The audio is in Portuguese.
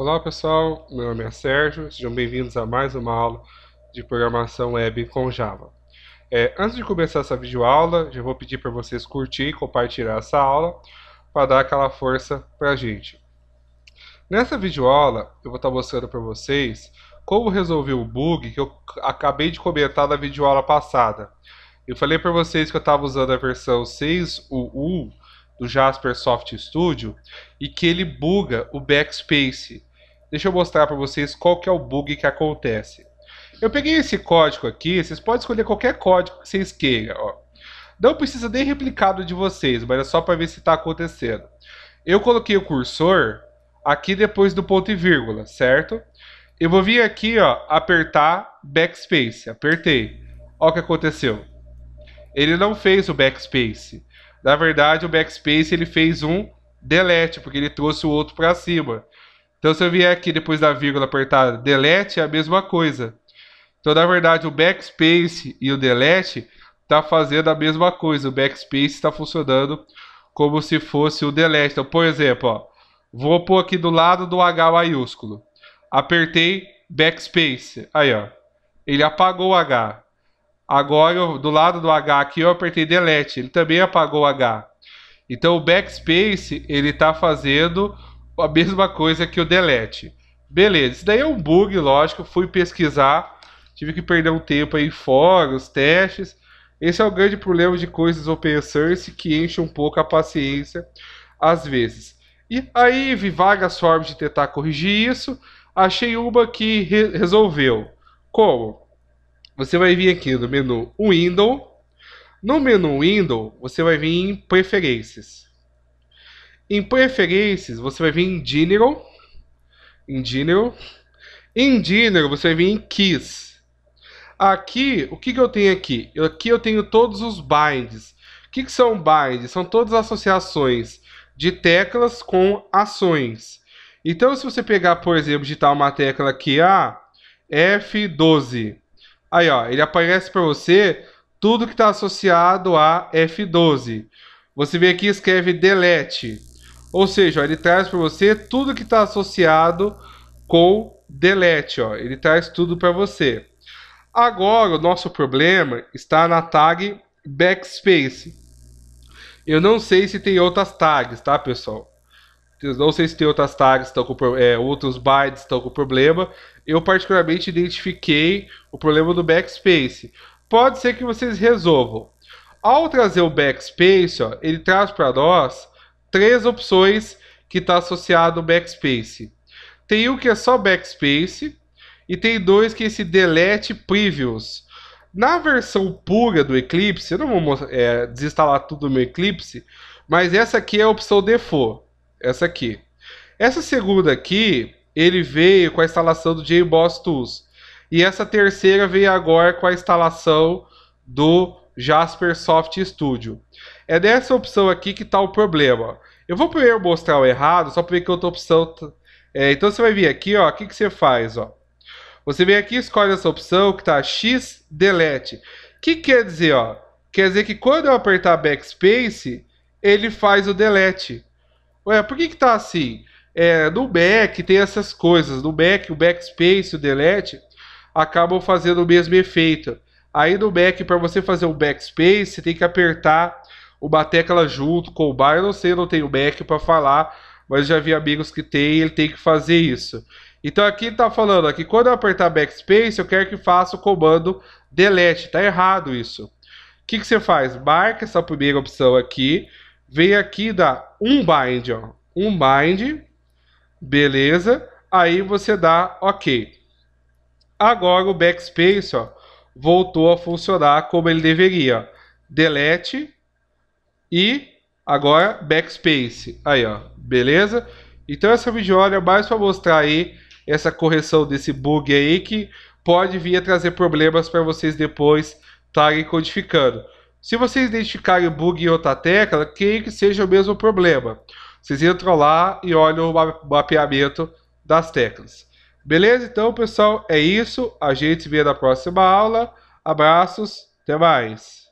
Olá pessoal, meu nome é Sérgio, sejam bem-vindos a mais uma aula de programação web com Java. É, antes de começar essa videoaula, já vou pedir para vocês curtir e compartilhar essa aula para dar aquela força para a gente. Nessa videoaula, eu vou estar tá mostrando para vocês como resolver o bug que eu acabei de comentar na videoaula passada. Eu falei para vocês que eu estava usando a versão 6.1.1 do Jasper Soft Studio e que ele buga o backspace Deixa eu mostrar para vocês qual que é o bug que acontece. Eu peguei esse código aqui, vocês podem escolher qualquer código que vocês queiram. Ó. Não precisa nem replicado de vocês, mas é só para ver se está acontecendo. Eu coloquei o cursor aqui depois do ponto e vírgula, certo? Eu vou vir aqui, ó, apertar backspace. Apertei. Olha o que aconteceu. Ele não fez o backspace. Na verdade, o backspace ele fez um delete, porque ele trouxe o outro para cima. Então, se eu vier aqui depois da vírgula apertar delete, é a mesma coisa. Então, na verdade, o backspace e o delete está fazendo a mesma coisa. O backspace está funcionando como se fosse o delete. Então, por exemplo, ó, vou pôr aqui do lado do H maiúsculo. Apertei backspace. Aí, ó. Ele apagou o H. Agora, eu, do lado do H aqui, eu apertei delete. Ele também apagou o H. Então, o backspace, ele está fazendo a mesma coisa que o delete. Beleza, isso daí é um bug, lógico. Fui pesquisar, tive que perder um tempo aí em fóruns, testes. Esse é o grande problema de coisas open source que enche um pouco a paciência às vezes. E aí vi vagas formas de tentar corrigir isso. Achei uma que re resolveu. Como? Você vai vir aqui no menu Window. No menu Window, você vai vir em Preferências. Em preferências, você vai vir em General. Em General. Em General, você vai vir em Keys. Aqui, o que, que eu tenho aqui? Eu, aqui eu tenho todos os binds. O que, que são binds? São todas as associações de teclas com ações. Então, se você pegar, por exemplo, digitar uma tecla aqui, a F12. Aí, ó, ele aparece para você tudo que está associado a F12. Você vem aqui e escreve delete. Ou seja, ó, ele traz para você tudo que está associado com delete. Ó. Ele traz tudo para você. Agora, o nosso problema está na tag backspace. Eu não sei se tem outras tags, tá, pessoal? Eu não sei se tem outras tags, estão com, é, outros bytes estão com problema. Eu particularmente identifiquei o problema do backspace. Pode ser que vocês resolvam. Ao trazer o backspace, ó, ele traz para nós três opções que está associado ao backspace. Tem um que é só backspace e tem dois que é esse delete previews. Na versão pura do Eclipse, eu não vou é, desinstalar tudo no Eclipse, mas essa aqui é a opção default, essa aqui. Essa segunda aqui, ele veio com a instalação do JBoss Tools. E essa terceira veio agora com a instalação do Jasper Soft Studio. É dessa opção aqui que está o problema. Eu vou primeiro mostrar o errado, só para ver que outra opção... Tá- é, então você vai vir aqui, ó, o que, que você faz, ó. Você vem aqui escolhe essa opção que está X Delete. O que quer dizer, ó? Quer dizer que quando eu apertar Backspace, ele faz o Delete. Ué, por que que tá assim? É, no Mac tem essas coisas. No Mac, o Backspace, o Delete acabam fazendo o mesmo efeito. Aí no Mac, para você fazer o um backspace, você tem que apertar uma tecla junto com o bar. Eu não sei, eu não tenho Mac para falar, mas já vi amigos que tem ele tem que fazer isso. Então aqui está falando que quando eu apertar backspace, eu quero que faça o comando delete. Está errado isso. O que, que você faz? Marca essa primeira opção aqui. Vem aqui um unbind, ó. Unbind. Beleza. Aí você dá OK. Agora o backspace, ó voltou a funcionar como ele deveria. Delete e agora backspace. Aí, ó, beleza? Então essa videoaula é mais para mostrar aí essa correção desse bug aí que pode vir a trazer problemas para vocês depois estarem codificando. Se vocês identificarem bug em outra tecla, quem que seja o mesmo problema. Vocês entram lá e olham o mapeamento das teclas. Beleza? Então, pessoal, é isso. A gente se vê na próxima aula. Abraços, até mais.